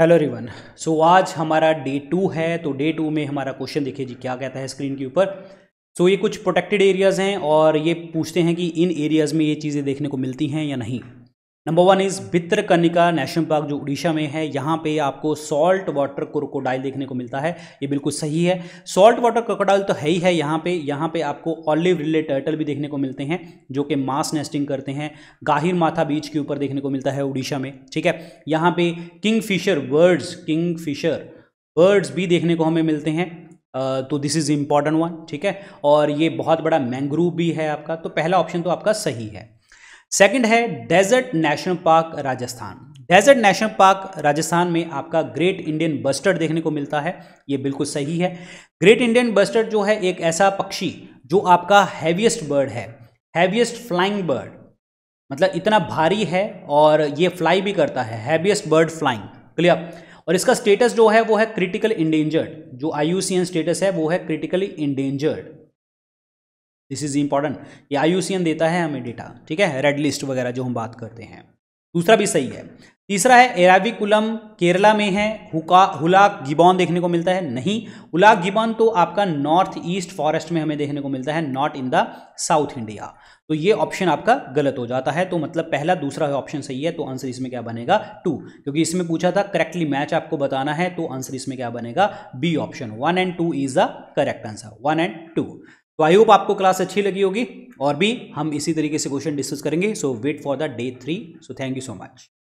hello रिवन सो आज हमारा day to है तो डे टू में हमारा क्वेश्चन देखिए जी क्या कहता है स्क्रीन के ऊपर सो so, ये कुछ प्रोटेक्टेड एरियाज़ हैं और ये पूछते हैं कि इन एरियाज़ में ये चीज़ें देखने को मिलती हैं या नहीं number one is Bhitarkanika national park जो उड़ीसा में है यहाँ पे आपको सॉल्ट वाटर क्रोकोडाइल देखने को मिलता है ये बिल्कुल सही है सॉल्ट वाटर क्रोकोडाइल तो है ही है यहाँ पे यहाँ पे आपको ऑलिव रिले टर्टल भी देखने को मिलते हैं जो कि मास नेस्टिंग करते हैं गाहिर माथा बीच के ऊपर देखने को मिलता है उड़ीसा में ठीक है यहाँ पे kingfisher birds kingfisher birds भी देखने को हमें मिलते हैं तो दिस इज़ इम्पॉर्टेंट वन ठीक है और ये बहुत बड़ा मैंग्रूव भी है आपका तो पहला ऑप्शन तो आपका सही है सेकंड है desert national park Rajasthan desert national park Rajasthan में आपका ग्रेट इंडियन बस्टर्ड देखने को मिलता है ये बिल्कुल सही है ग्रेट इंडियन बस्टर्ड जो है एक ऐसा पक्षी जो आपका हैवीएस्ट बर्ड है हैवीएस्ट फ्लाइंग बर्ड मतलब इतना भारी है और ये फ्लाई भी करता है हैवीएस्ट बर्ड फ्लाइंग क्लियर और इसका स्टेटस जो है वो है क्रिटिकल इंडेंजर्ड जो आई स्टेटस है वो है critically endangered this is important ये आई देता है हमें डेटा ठीक है रेड लिस्ट वगैरह जो हम बात करते हैं दूसरा भी सही है तीसरा है एराविकुलम केरला में है हुका हुलाक गिबॉन देखने को मिलता है नहीं हुलाक गिबॉन तो आपका नॉर्थ ईस्ट फॉरेस्ट में हमें देखने को मिलता है not in the south India तो ये ऑप्शन आपका गलत हो जाता है तो मतलब पहला दूसरा ऑप्शन सही है तो आंसर इसमें क्या बनेगा टू क्योंकि इसमें पूछा था करेक्टली मैच आपको बताना है तो आंसर इसमें क्या बनेगा B option one and two is the correct answer one and two तो आई होप आपको क्लास अच्छी लगी होगी और भी हम इसी तरीके से क्वेश्चन डिस्कस करेंगे so wait for the day three so thank you so much